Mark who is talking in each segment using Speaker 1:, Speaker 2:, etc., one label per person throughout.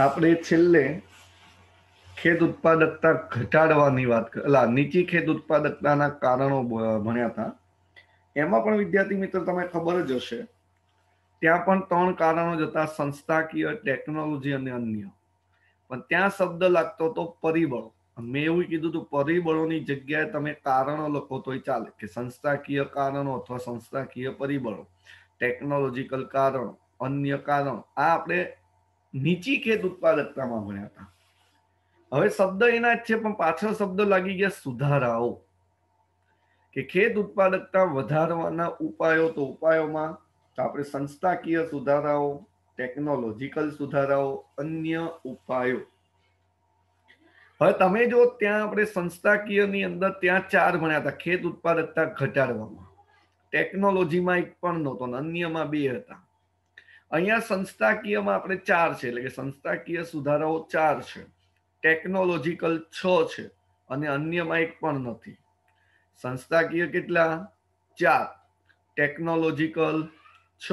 Speaker 1: આપણે છેલ્લે ખેત ઉત્પાદકતા ઘટાડવાની વાત અલા નીચી ખેત ઉત્પાદકતાના કારણો ભણ્યા હતા એમાં પણ વિદ્યાર્થી મિત્ર તમે ખબર જ હશે ત્યાં પણ ત્રણ કારણો જતા સંસ્થાકીય ટેકનોલોજી અને અન્ય પણ ત્યાં શબ્દ લાગતો તો પરિબળો મેં એવું કીધું હતું પરિબળોની જગ્યાએ તમે કારણો લખો તો એ ચાલે કે સંસ્થાકીય કારણો અથવા સંસ્થાકીય પરિબળો ટેકનોલોજીકલ કારણો અન્ય કારણો આ આપણે નીચી ખેત ઉત્પાદકતામાં ભણ્યા હતા હવે શબ્દ એના જ છે પણ પાછળ શબ્દ લાગી ગયા સુધારાઓ કે ખેત ઉત્પાદકતા વધારવાના ઉપાયો તો ઉપાયોમાં તો આપણે સંસ્થાકીય સુધારાઓ ટેકનોલોજીકલ સુધારાઓ અન્ય ઉપાયો હવે તમે જો ત્યાં આપણે સંસ્થાકીયની અંદર ત્યાં ચાર ભણ્યા હતા ખેત ઉત્પાદકતા ઘટાડવામાં ટેકનોલોજીમાં એક પણ નહોતો અન્યમાં બે હતા અહીંયા સંસ્થાકીયમાં આપણે ચાર છે એટલે કે સંસ્થાકીય સુધારાઓ ચાર છે ટેકનોલોજીકલ છ છે અને અન્યમાં એક પણ નથી સંસ્થાકીય કેટલા ચાર ટેકનોલોજીકલ છ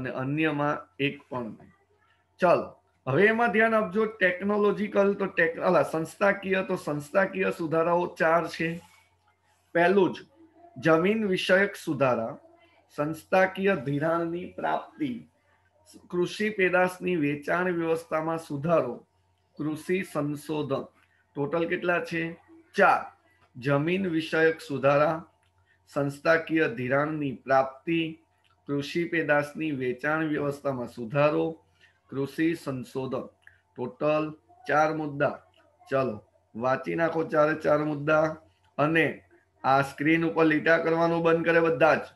Speaker 1: અને અન્યમાં એક પણ નહીં ચાલો હવે એમાં ધ્યાન આપજો ટેકનોલોજીકલ તો ટેક અલા સંસ્થાકીય તો સંસ્થાકીય સુધારાઓ ચાર છે પહેલું જ જમીન વિષયક સુધારા સંસ્થાકીય ધિરાણની પ્રાપ્તિ કૃષિ પેદાશની વેચાણ વ્યવસ્થામાં સુધારો કૃષિ સંશોધન ટોટલ કેટલા છે ચાર જમીન વિષયક સુધારા સંસ્થાકીય ધિરાણની પ્રાપ્તિ કૃષિ પેદાશની વેચાણ વ્યવસ્થામાં સુધારો કૃષિ સંશોધન ટોટલ ચાર મુદ્દા ચલો વાંચી નાખો ચારે ચાર મુદ્દા અને આ સ્ક્રીન ઉપર લીટા કરવાનું બંધ કરે બધા જ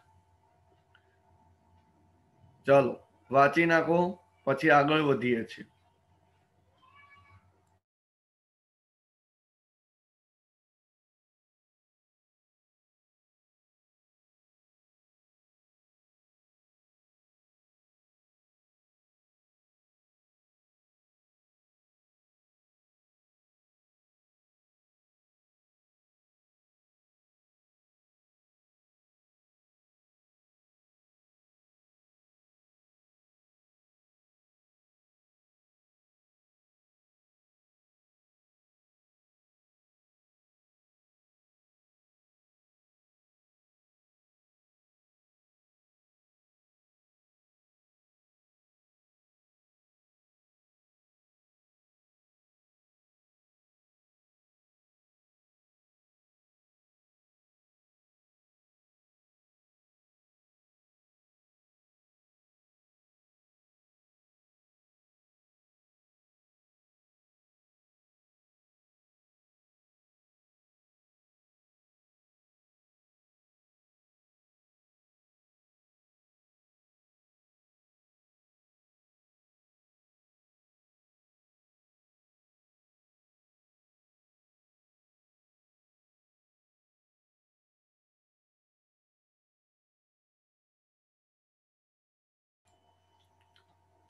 Speaker 1: ચલો વાંચી નાખો પછી આગળ વધીએ છીએ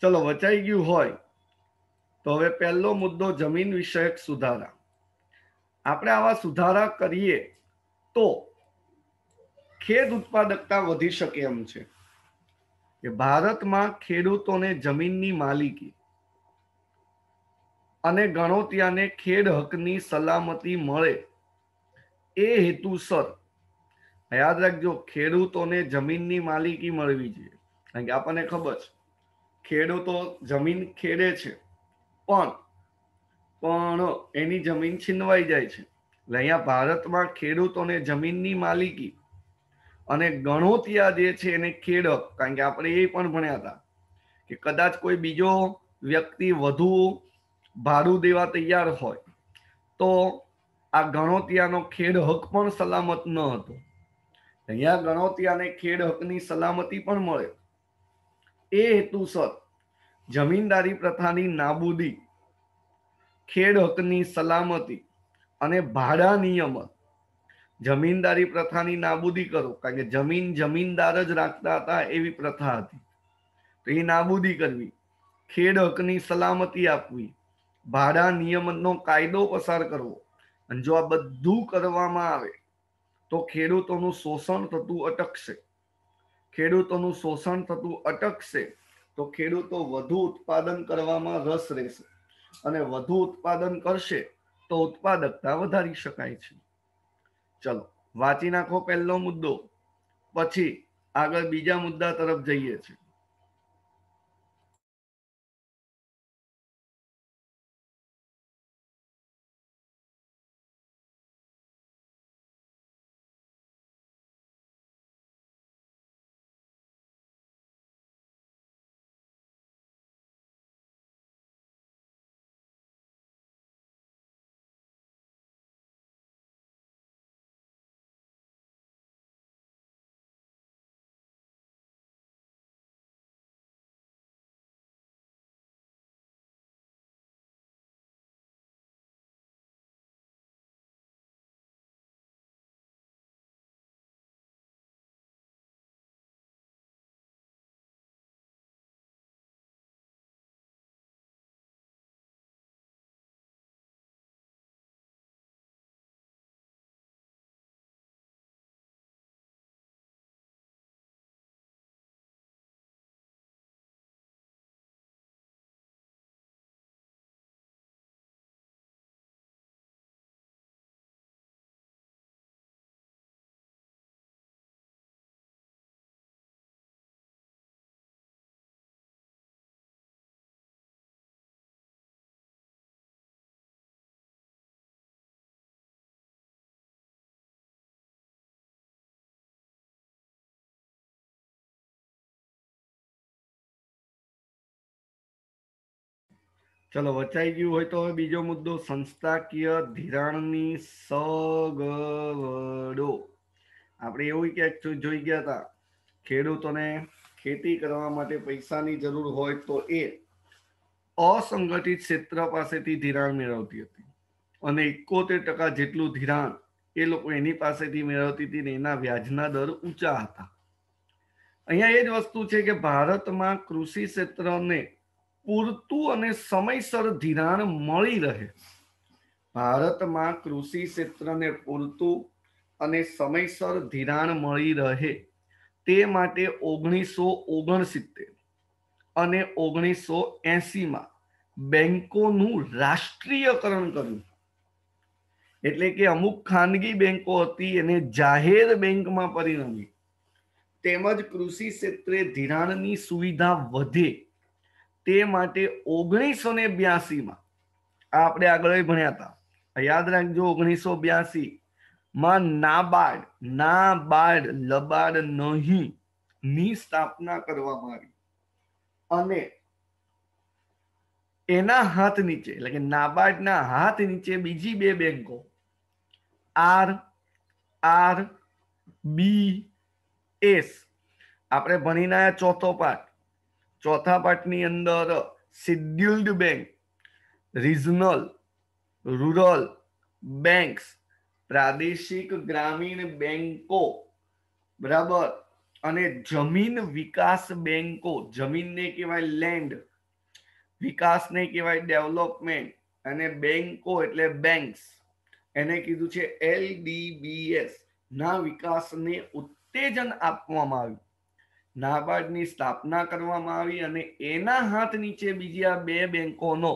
Speaker 1: ચલો વચાઈ ગયું હોય તો હવે પહેલો મુદ્દો જમીન વિષયક સુધારા આપણે આવા સુધારા કરીએ તો ખેડ ઉત્પાદકતા વધી શકે એમ છે કે ભારતમાં ખેડૂતોને જમીનની માલિકી અને ગણોતિયાને ખેડ હકની સલામતી મળે એ હેતુસર યાદ રાખજો ખેડૂતોને જમીનની માલિકી મળવી જોઈએ કારણ કે આપણને ખબર છે ખેડૂતો જમીન ખેડે છે પણ પણ એની જમીન છીનવાઈ જાય છે અહીંયા ભારતમાં ખેડૂતોને જમીનની માલિકી અને ગણોતિયા જે છે એને ખેડ કારણ કે આપણે એ પણ ભણ્યા હતા કે કદાચ કોઈ બીજો વ્યક્તિ વધુ ભાડું દેવા તૈયાર હોય તો આ ગણોતિયાનો ખેડ હક પણ સલામત ન હતો અહીંયા ગણોતિયાને ખેડ હકની સલામતી પણ મળે એ હેતુસર જમીનદારી પ્રથાની નાબૂદી ખેડ હકની સલામતી અને ભાડા નિયમન જમીનદારી પ્રથાની નાબૂદી કરો કારણ કે જમીન જમીનદાર જ રાખતા હતા એવી પ્રથા હતી તો એ નાબૂદી કરવી ખેડ હકની સલામતી આપવી ભાડા નિયમનનો કાયદો પસાર કરવો અને જો આ બધું કરવામાં આવે તો ખેડૂતોનું શોષણ થતું અટકશે ખેડૂતોનું શોષણ થતું અટકશે તો ખેડૂતો વધુ ઉત્પાદન કરવામાં રસ રહેશે અને વધુ ઉત્પાદન કરશે તો ઉત્પાદકતા વધારી શકાય છે ચલો વાંચી નાખો પહેલો મુદ્દો પછી આગળ બીજા મુદ્દા તરફ જઈએ છીએ ચલો વચાઈ ગયું હોય તો હવે બીજો મુદ્દો સંસ્થાકીય ધિરાણની સગવડો આપણે એવું ક્યાંક જોઈ ગયા હતા ખેડૂતોને ખેતી કરવા માટે પૈસાની જરૂર હોય તો એ અસંગઠિત ક્ષેત્ર પાસેથી ધિરાણ મેળવતી હતી અને એકોતેર ટકા જેટલું ધિરાણ એ લોકો એની પાસેથી મેળવતી હતી ને એના વ્યાજના દર ઊંચા હતા અહીંયા એ જ વસ્તુ છે કે ભારતમાં કૃષિ ક્ષેત્રને પૂરતું અને સમયસર ધિરાણ મળી રહે ભારતમાં કૃષિ ક્ષેત્રને પૂરતું અને સમયસર ધિરાણ મળી રહે તે માટે ઓગણીસો ઓગણસિત્તેર અને ઓગણીસો એસીમાં બેંકોનું રાષ્ટ્રીયકરણ કર્યું એટલે કે અમુક ખાનગી બેન્કો હતી એને જાહેર બેંકમાં પરિણમી તેમજ કૃષિ ક્ષેત્રે ધિરાણની સુવિધા વધે તે માટે ઓગણીસો ને બ્યાસીમાં આ આપણે આગળ ભણ્યા હતા યાદ રાખજો ઓગણીસો બ્યાસી માં નાબાર્ડ નાબાર્ડ લબાડ નહીં ની સ્થાપના કરવામાં આવી અને એના હાથ નીચે એટલે કે નાબાર્ડના હાથ નીચે બીજી બે બેંકો આર આર બી એસ આપણે ભણીના ચોથો પાઠ ચોથા પાઠની અંદર scheduled bank regional rural banks પ્રાદેશિક ગ્રામીણ બેંકો બરાબર અને જમીન વિકાસ બેંકો જમીનને કહેવાય લેન્ડ વિકાસને કહેવાય ડેવલપમેન્ટ અને બેંકો એટલે બેંક્સ એને કીધું છે એલડીબીએસ ના વિકાસને ઉત્તેજન આપવામાં આવ્યું નાબાર્ડની સ્થાપના કરવામાં આવી અને એના હાથ નીચે બીજી આ બે બેંકોનો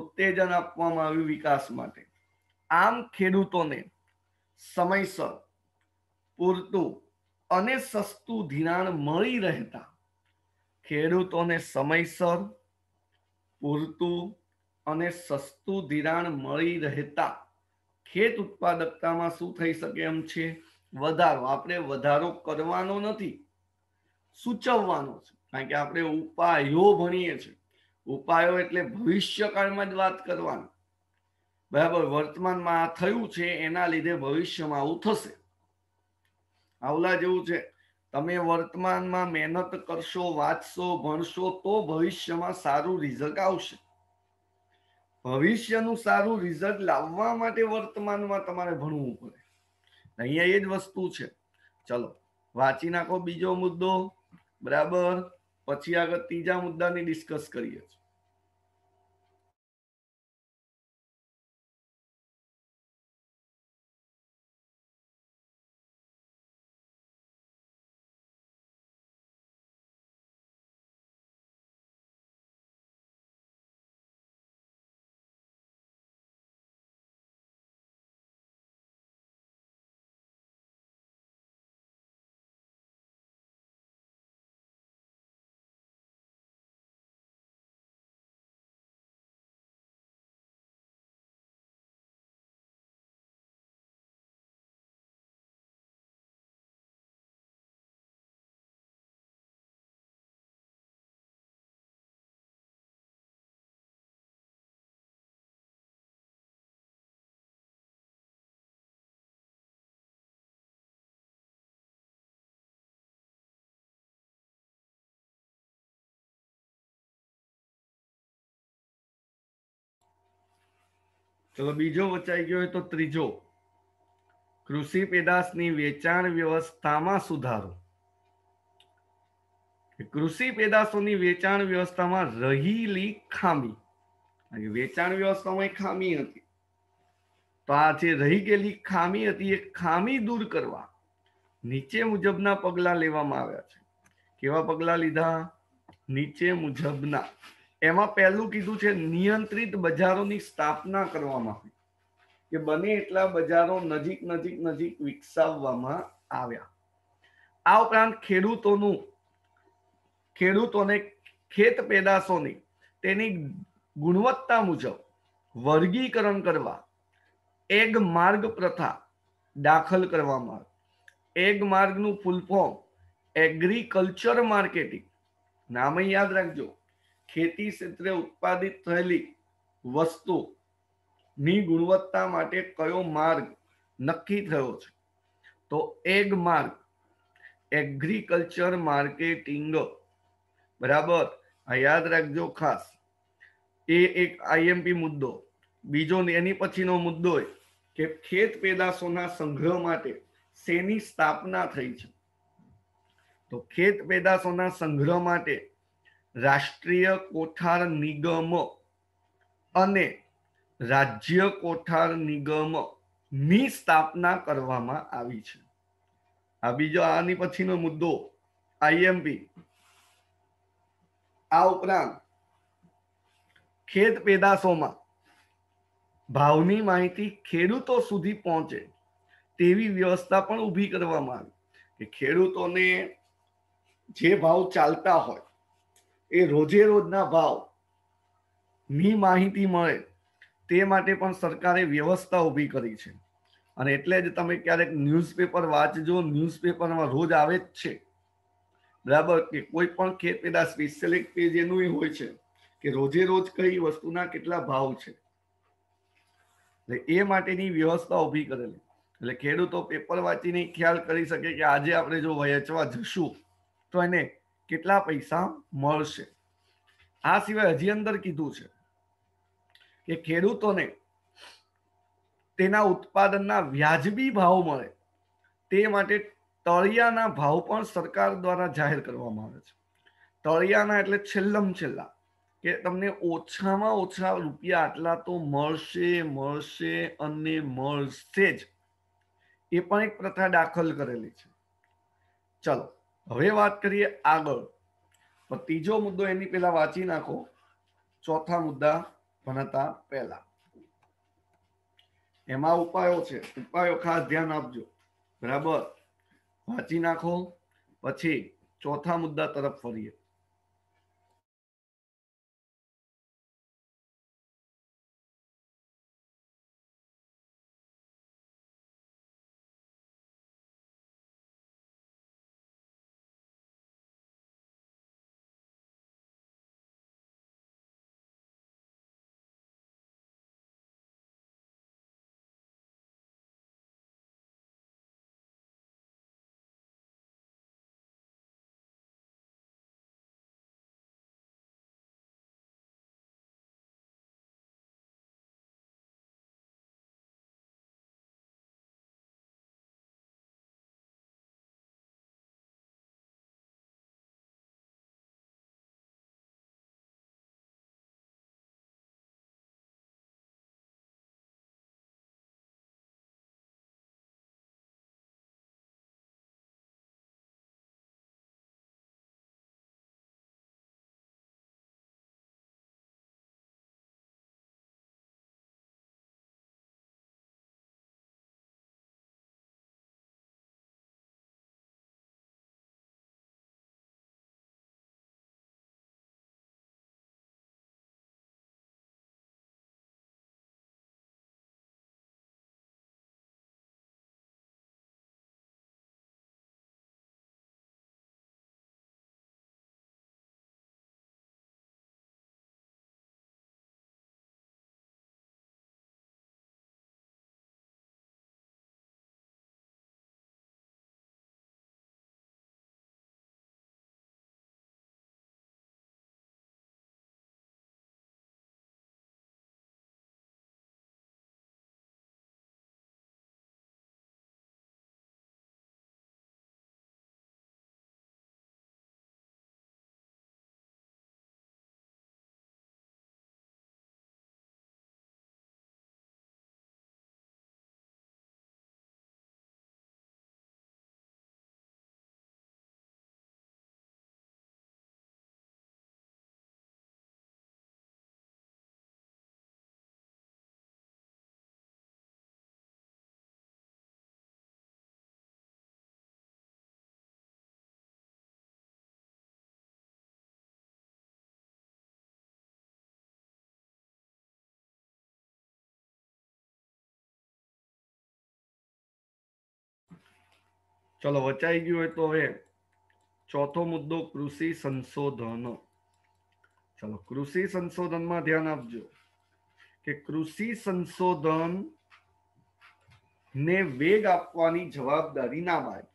Speaker 1: ઉત્તેજન આપવામાં આવ્યું વિકાસ માટે આમ ખેડૂતોને સમયસર પૂરતું અને સસ્તું ધિરાણ મળી રહેતા ખેડૂતોને સમયસર પૂરતું અને સસ્તું ધિરાણ મળી રહેતા ખેત ઉત્પાદકતામાં શું થઈ શકે એમ છે વધારો આપણે વધારો કરવાનો નથી સૂચવવાનો છે કારણ કે આપણે ઉપાયો ભણીએ છીએ ઉપાયો એટલે ભવિષ્યકાળમાં જ વાત કરવાની બરાબર વર્તમાનમાં આ થયું છે એના લીધે ભવિષ્યમાં આવું થશે આવલા જેવું છે તમે વર્તમાનમાં મહેનત કરશો વાંચશો ભણશો તો ભવિષ્યમાં સારું રિઝલ્ટ આવશે ભવિષ્યનું સારું રિઝલ્ટ લાવવા માટે વર્તમાનમાં તમારે ભણવું પડે અહીંયા એ જ વસ્તુ છે ચલો વાંચી નાખો બીજો મુદ્દો બરાબર પછી આગળ ત્રીજા મુદ્દાની ડિસ્કસ કરીએ છીએ ચલો બીજો વચાઈ ગયો હોય તો ત્રીજો કૃષિ પેદાશની વેચાણ વ્યવસ્થામાં સુધારો કૃષિ પેદાશોની વેચાણ વ્યવસ્થામાં રહેલી ખામી વેચાણ વ્યવસ્થામાં ખામી હતી તો આ જે રહી ગયેલી ખામી હતી એ ખામી દૂર કરવા નીચે મુજબના પગલા લેવામાં આવ્યા છે કેવા પગલા લીધા નીચે મુજબના એમાં પહેલું કીધું છે નિયંત્રિત બજારોની સ્થાપના કરવામાં આવી કે બને એટલા બજારો નજીક નજીક નજીક વિકસાવવામાં આવ્યા આ ઉપરાંત ખેડૂતોનું ખેડૂતોને ખેત પેદાશોની તેની ગુણવત્તા મુજબ વર્ગીકરણ કરવા એગ માર્ગ પ્રથા દાખલ કરવામાં આવી એગ માર્ગનું ફૂલ ફોર્મ એગ્રીકલ્ચર માર્કેટિંગ નામ યાદ રાખજો ખેતી ક્ષેત્રે ઉત્પાદિત થયેલી વસ્તુ ની ગુણવત્તા માટે કયો માર્ગ નક્કી થયો છે તો એગ માર્ગ એગ્રીકલ્ચર માર્કેટિંગ બરાબર આ યાદ રાખજો ખાસ એ એક આઈએમપી મુદ્દો બીજો એની પછીનો મુદ્દો એ કે ખેત પેદાશોના સંગ્રહ માટે શેની સ્થાપના થઈ છે તો ખેત પેદાશોના સંગ્રહ માટે રાષ્ટ્રીય કોઠાર નિગમ અને રાજ્ય કોઠાર નિગમ ની સ્થાપના કરવામાં આવી છે આ બીજો આની પછીનો મુદ્દો આઈએમપી આ ઉપરાંત ખેત પેદાશોમાં ભાવની માહિતી ખેડૂતો સુધી પહોંચે તેવી વ્યવસ્થા પણ ઊભી કરવામાં આવી કે ખેડૂતોને જે ભાવ ચાલતા હોય એ રોજે રોજના ભાવ ની માહિતી મળે તે માટે પણ સરકારે વ્યવસ્થા ઊભી કરી છે અને એટલે જ તમે ક્યારેક ન્યૂઝપેપર વાંચજો ન્યૂઝપેપરમાં રોજ આવે જ છે બરાબર કે કોઈ પણ ખેત પેદા સ્પેશિયલિક પેજ એનું એ હોય છે કે રોજે રોજ કઈ વસ્તુના કેટલા ભાવ છે એટલે એ માટેની વ્યવસ્થા ઊભી કરેલી એટલે ખેડૂતો પેપર વાંચીને ખ્યાલ કરી શકે કે આજે આપણે જો વહેંચવા જશું તો એને કેટલા પૈસા મળશે આ સિવાય હજી અંદર કીધું છે કે ખેડૂતોને તેના ઉત્પાદનના વ્યાજબી ભાવ મળે તે માટે તળિયાના ભાવ પણ સરકાર દ્વારા જાહેર કરવામાં આવે છે તળિયાના એટલે છેલ્લમ છેલ્લા કે તમને ઓછામાં ઓછા રૂપિયા આટલા તો મળશે મળશે અને મળશે જ એ પણ એક પ્રથા દાખલ કરેલી છે ચલો હવે વાત કરીએ આગળ તો ત્રીજો મુદ્દો એની પેલા વાંચી નાખો ચોથા મુદ્દા ભણતા પહેલા એમાં ઉપાયો છે ઉપાયો ખાસ ધ્યાન આપજો બરાબર વાંચી નાખો પછી ચોથા મુદ્દા તરફ ફરીએ ચલો વચાઈ ગયું હોય તો હવે ચોથો મુદ્દો કૃષિ સંશોધન ચલો કૃષિ સંશોધનમાં ધ્યાન આપજો કે કૃષિ સંશોધન ને વેગ આપવાની જવાબદારી નાબાર્ડ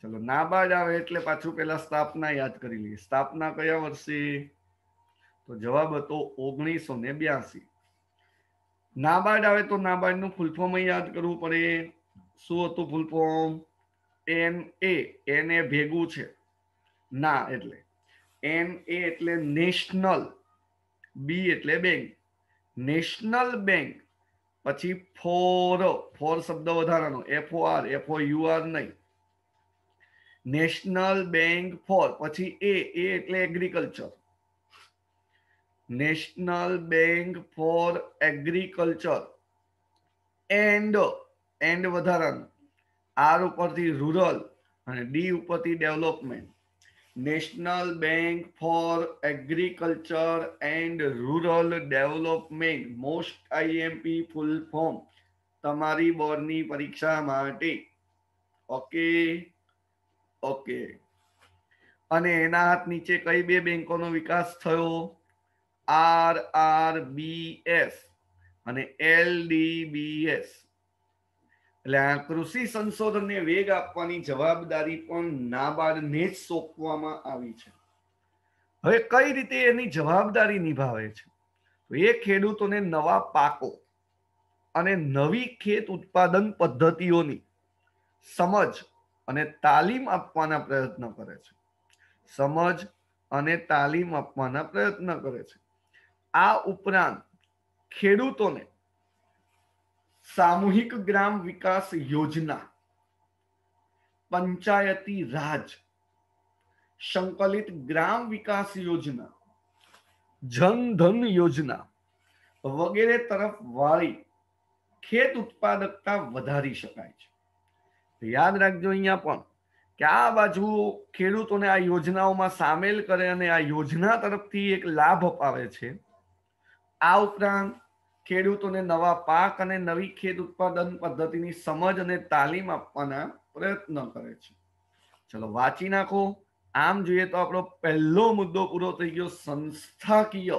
Speaker 1: ચલો નાબાર્ડ આવે એટલે પાછું પેલા સ્થાપના યાદ કરી લઈએ સ્થાપના કયા વર્ષે તો જવાબ હતો ઓગણીસો ને બ્યાસી નાબાર્ડ આવે તો નાબાર્ડ નું ફૂલફોર્મ ફોર્મ યાદ કરવું પડે શું હતું ફૂલફોર્મ એન એ એને ભેગું છે ના એટલે એન એ એટલે નેશનલ બી એટલે બેંક નેશનલ બેંક પછી ફોર ફોર શબ્દ વધારાનો F O R F O U R નહીં નેશનલ બેંક ફોર પછી એ એ એટલે agriculture national bank for agriculture and and વધારાનું આર ઉપરથી રૂરલ અને ડી ઉપરથી development national bank for agriculture and rural development most IMP full form તમારી બોર્ડની પરીક્ષા માટે ઓકે ઓકે અને એના હાથ નીચે કઈ બે બેંકોનો વિકાસ થયો આર આર બી એસ અને એલ ડી બી એસ એટલે આ કૃષિ સંશોધનને વેગ આપવાની જવાબદારી પણ નાબાર્ડને જ સોંપવામાં આવી છે હવે કઈ રીતે એની જવાબદારી નિભાવે છે તો એ ખેડૂતોને નવા પાકો અને નવી ખેત ઉત્પાદન પદ્ધતિઓની સમજ અને તાલીમ આપવાના પ્રયત્ન કરે છે સમજ અને તાલીમ આપવાના પ્રયત્ન કરે છે આ ઉપરાંત ખેડૂતોને સામૂહિક ગ્રામ વિકાસ યોજના પંચાયતી રાજ સંકલિત ગ્રામ વિકાસ યોજના જન ધન યોજના વગેરે તરફ વાળી ખેત ઉત્પાદકતા વધારી શકાય છે યાદ રાખજો અહીંયા પણ કે આ બાજુ ખેડૂતોને આ યોજનાઓમાં સામેલ કરે અને આ યોજના તરફથી એક લાભ અપાવે છે આ ઉપરાંત ખેડૂતોને નવા પાક અને નવી ખેત ઉત્પાદન પદ્ધતિની સમજ અને તાલીમ આપવાના પ્રયત્ન કરે છે ચલો વાંચી નાખો આમ જોઈએ તો આપણો પહેલો મુદ્દો પૂરો થઈ ગયો સંસ્થાકીય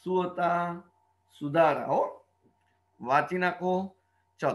Speaker 1: શું હતા સુધારાઓ વાંચી નાખો ચલો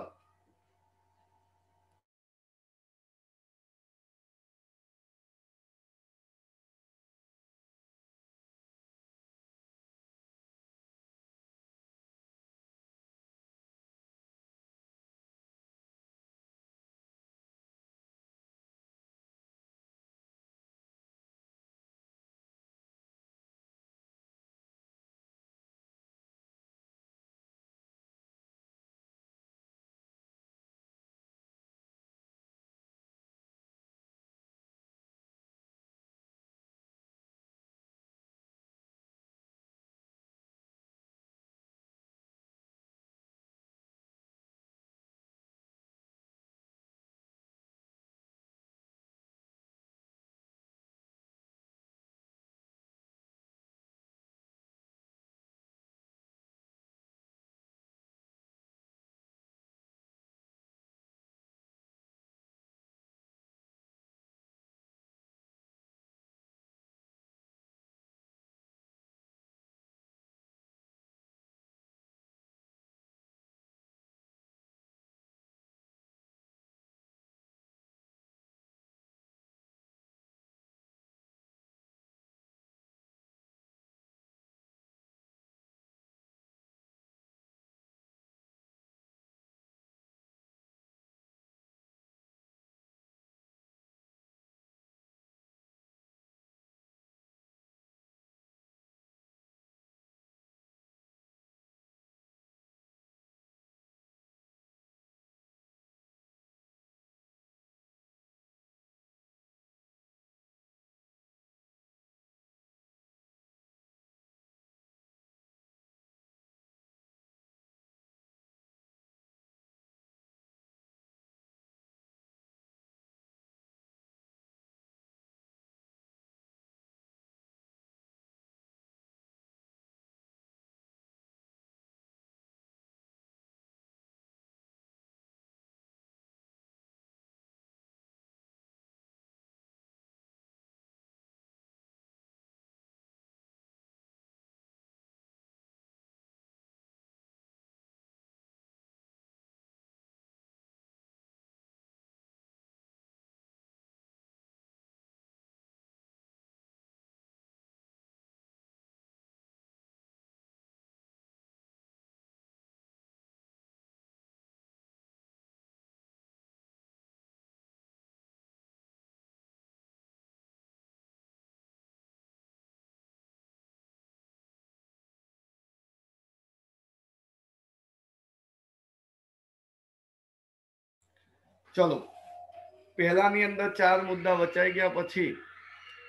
Speaker 1: ચલો પહેલાની અંદર ચાર મુદ્દા વચાઈ ગયા પછી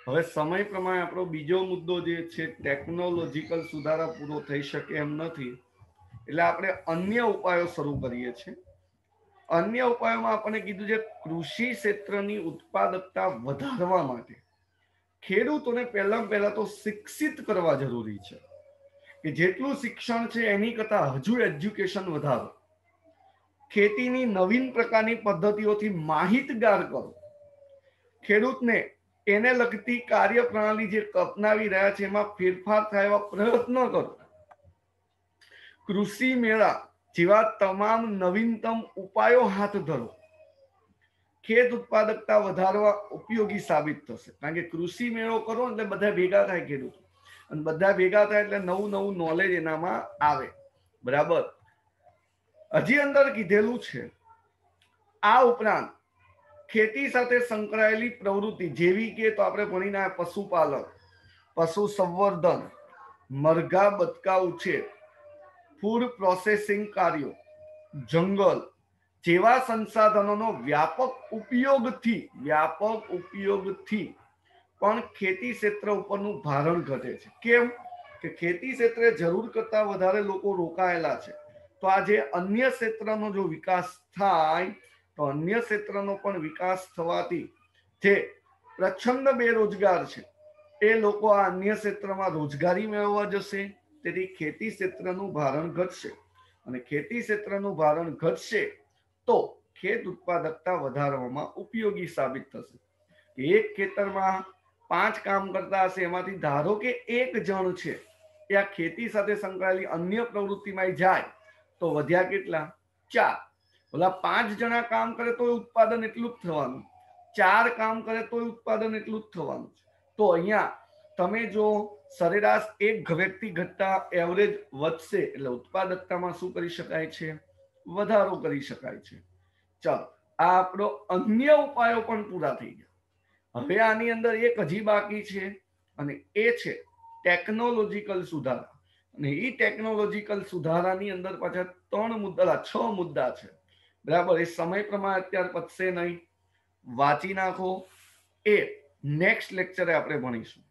Speaker 1: હવે સમય પ્રમાણે આપણો બીજો મુદ્દો જે છે ટેકનોલોજીકલ સુધારા પૂરો થઈ શકે એમ નથી એટલે આપણે અન્ય ઉપાયો શરૂ કરીએ છીએ અન્ય ઉપાયોમાં આપણે કીધું છે કૃષિ ક્ષેત્રની ઉત્પાદકતા વધારવા માટે ખેડૂતોને પહેલાં પહેલાં તો શિક્ષિત કરવા જરૂરી છે કે જેટલું શિક્ષણ છે એની કરતાં હજુ એજ્યુકેશન વધારો ખેતીની નવીન પ્રકારની પદ્ધતિઓથી માહિતગાર કરો ખેડૂતને એને લગતી કાર્યપ્રણાલી જે અપનાવી રહ્યા છે એમાં ફેરફાર થાય એવા પ્રયત્ન કરો કૃષિ મેળા જેવા તમામ નવીનતમ ઉપાયો હાથ ધરો ખેત ઉત્પાદકતા વધારવા ઉપયોગી સાબિત થશે કારણ કે કૃષિ મેળો કરો એટલે બધા ભેગા થાય ખેડૂતો અને બધા ભેગા થાય એટલે નવું નવું નોલેજ એનામાં આવે બરાબર હજી અંદર કીધેલું છે આ ઉપરાંત ખેતી સાથે સંકળાયેલી પ્રવૃત્તિ જેવી કે તો આપણે ભણીને પશુપાલન પશુ સંવર્ધન મરઘા બતકા ઉછેર ફૂડ પ્રોસેસિંગ કાર્યો જંગલ જેવા સંસાધનોનો વ્યાપક ઉપયોગથી વ્યાપક ઉપયોગથી પણ ખેતી ક્ષેત્ર ઉપરનું ભારણ ઘટે છે કેમ કે ખેતી ક્ષેત્રે જરૂર કરતાં વધારે લોકો રોકાયેલા છે તો આજે અન્ય ક્ષેત્રનો જો વિકાસ થાય તો અન્ય ક્ષેત્રનો પણ વિકાસ થવાથી જે પ્રચંડ બેરોજગાર છે એ લોકો આ અન્ય ક્ષેત્રમાં રોજગારી મેળવવા જશે તેથી ખેતી ક્ષેત્રનું ભારણ ઘટશે અને ખેતી ક્ષેત્રનું ભારણ ઘટશે તો ખેત ઉત્પાદકતા વધારવામાં ઉપયોગી સાબિત થશે એક ખેતરમાં પાંચ કામ કરતા હશે એમાંથી ધારો કે એક જણ છે એ આ ખેતી સાથે સંકળાયેલી અન્ય પ્રવૃત્તિમાં જાય તો વધ્યા કેટલા ચાર ઓલા પાંચ જણા કામ કરે તો ઉત્પાદન એટલું જ થવાનું ચાર કામ કરે તો ઉત્પાદન એટલું જ થવાનું તો અહીંયા તમે જો સરેરાશ એક વ્યક્તિ ઘટતા એવરેજ વધશે એટલે ઉત્પાદકતામાં શું કરી શકાય છે વધારો કરી શકાય છે ચાલો આ આપણો અન્ય ઉપાયો પણ પૂરા થઈ ગયા હવે આની અંદર એક હજી બાકી છે અને એ છે ટેકનોલોજીકલ સુધારા અને એ ટેકનોલોજીકલ સુધારાની અંદર પાછા ત્રણ મુદ્દા છ મુદ્દા છે બરાબર એ સમય પ્રમાણે અત્યારે પતશે નહીં વાંચી નાખો એ નેક્સ્ટ લેક્ચરે આપણે ભણીશું